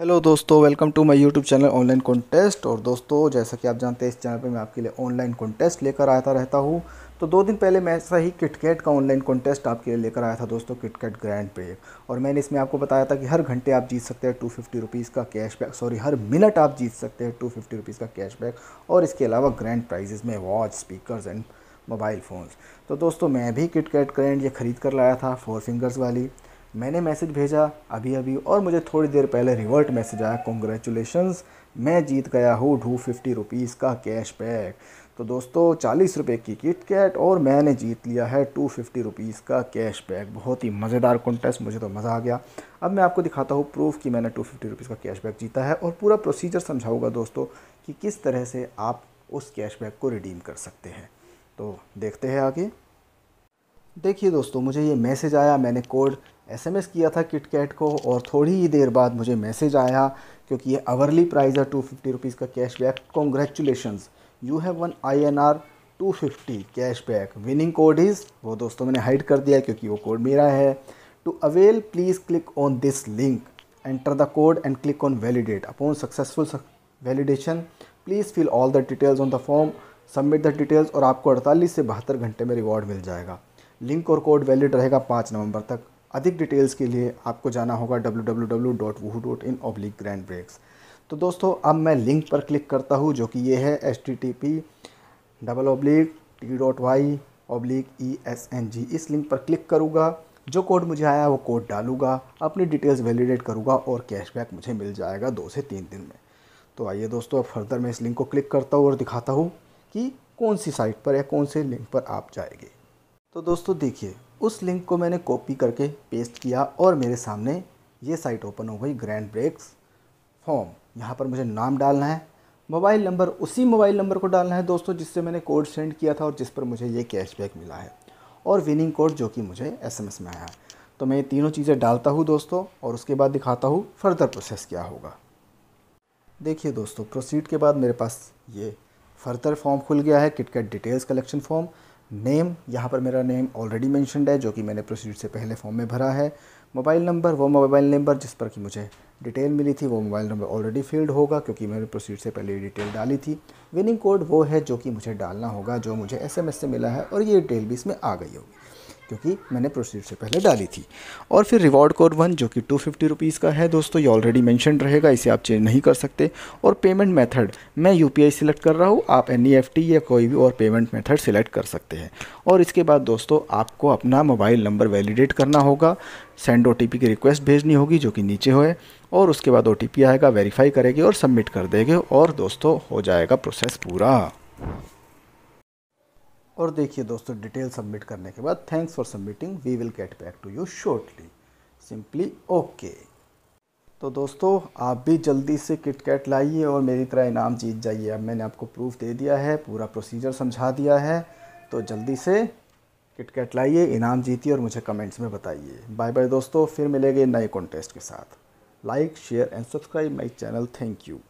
hello दोस्तों welcome to my YouTube channel online contest और दोस्तों जैसा कि आप जानते हैं इस चैनल पे मैं आपके लिए ऑनलाइन कॉन्टेस्ट लेकर आता रहता हूँ तो दो दिन पहले मैं ऐसा ही किटकैट का ऑनलाइन कॉन्टेस्ट आपके लिए लेकर आया था दोस्तों किटकैट ग्रैंड पे और मैंने इसमें आपको बताया था कि हर घंटे आप जीत सकते हैं टू फिफ्टी रुपीज़ का कैशबैक सॉरी हर मिनट आप जीत सकते हैं टू फिफ्टी रुपीज़ का कैशबैक और इसके अलावा ग्रैंड प्राइजेज़ में watch speaker and mobile phones तो दोस्तों मैं भी किटकैट ग्रैंड ये ख़रीद कर लाया था फोर फिंगर्स वाली मैंने मैसेज भेजा अभी अभी और मुझे थोड़ी देर पहले रिवर्ट मैसेज आया कॉन्ग्रेचुलेशंस मैं जीत गया हूँ ढू फिफ्टी रुपीज़ का कैश बैक तो दोस्तों चालीस रुपये की किट कैट और मैंने जीत लिया है टू फिफ्टी रुपीज़ का कैश बैक बहुत ही मज़ेदार कॉन्टेस्ट मुझे तो मज़ा आ गया अब मैं आपको दिखाता हूँ प्रूफ कि मैंने टू फिफ्टी रुपीज़ का कैश बैक जीता है और पूरा प्रोसीजर समझाऊँगा दोस्तों कि किस तरह से आप उस कैश बैक को रिडीम कर सकते हैं तो देखते हैं आगे देखिए दोस्तों मुझे ये मैसेज आया मैंने कोड एसएमएस किया था किटकैट को और थोड़ी ही देर बाद मुझे मैसेज आया क्योंकि ये अवरली प्राइस है टू फिफ्टी रुपीज़ का cashback congratulation you have won I N R two fifty cash back winning code is वो दोस्तों मैंने हाइड कर दिया क्योंकि वो कोड मेरा है to avail please click on this link enter the code and click on validate upon successful validation please fill all the details on the form submit the details और आपको अड़तालीस से बहत्तर घंटे में रिवॉर्ड मिल जाएगा लिंक और कोड वैलिड रहेगा पाँच नवंबर तक अधिक डिटेल्स के लिए आपको जाना होगा डब्ल्यू ऑब्लिक ग्रैंड ब्रेक्स तो दोस्तों अब मैं लिंक पर क्लिक करता हूँ जो कि ये है H T T P double oblique T dot Y oblique E S N G इस लिंक पर क्लिक करूँगा जो कोड मुझे आया वो कोड डालूँगा अपनी डिटेल्स वैलिडेट करूँगा और कैशबैक मुझे मिल जाएगा दो से तीन दिन में तो आइए दोस्तों अब फर्दर मैं इस लिंक को क्लिक करता हूँ और दिखाता हूँ कि कौन सी साइट पर या कौन से लिंक पर आप जाएंगे तो दोस्तों देखिए उस लिंक को मैंने कॉपी करके पेस्ट किया और मेरे सामने ये साइट ओपन हो गई ग्रैंड ब्रेक्स फॉर्म यहाँ पर मुझे नाम डालना है मोबाइल नंबर उसी मोबाइल नंबर को डालना है दोस्तों जिससे मैंने कोड सेंड किया था और जिस पर मुझे ये कैशबैक मिला है और विनिंग कोड जो कि मुझे एसएमएस में आया है तो मैं ये तीनों चीज़ें डालता हूँ दोस्तों और उसके बाद दिखाता हूँ फर्दर प्रोसेस क्या होगा देखिए दोस्तों प्रोसीड के बाद मेरे पास ये फर्दर फॉर्म खुल गया है KitKat details collection form name यहाँ पर मेरा नेम ऑलरेडी मैंशनड है जो कि मैंने प्रोसीड से पहले फॉर्म में भरा है मोबाइल नंबर वो मोबाइल नंबर जिस पर कि मुझे डिटेल मिली थी वो मोबाइल नंबर ऑलरेडी फील्ड होगा क्योंकि मैंने प्रोसीड से पहले डिटेल डाली थी विनिंग कोड वो है जो कि मुझे डालना होगा जो मुझे एसएमएस से मिला है और ये डिटेल भी इसमें आ गई होगी क्योंकि मैंने प्रोसीड से पहले डाली थी और फिर रिवॉर्ड कोड वन जो कि टू फिफ्टी रुपीज़ का है दोस्तों ये ऑलरेडी मैंशन रहेगा इसे आप चेंज नहीं कर सकते और पेमेंट मेथड मैं यू पी सिलेक्ट कर रहा हूँ आप एन e या कोई भी और पेमेंट मेथड सिलेक्ट कर सकते हैं और इसके बाद दोस्तों आपको अपना मोबाइल नंबर वैलिडेट करना होगा सेंड ओ की रिक्वेस्ट भेजनी होगी जो कि नीचे होए और उसके बाद ओ आएगा वेरीफाई करेगी और सबमिट कर देंगे और दोस्तों हो जाएगा प्रोसेस पूरा और देखिए दोस्तों डिटेल सबमिट करने के बाद thanks for submitting we will get back to you shortly simply okay तो दोस्तों आप भी जल्दी से किटकैट लाइए और मेरी तरह इनाम जीत जाइए अब मैंने आपको प्रूफ दे दिया है पूरा प्रोसीजर समझा दिया है तो जल्दी से किटकैट लाइए इनाम जीतिए और मुझे कमेंट्स में बताइए बाय बाय दोस्तों फिर मिलेंगे नए कॉन्टेस्ट के साथ like share and subscribe my channel thank you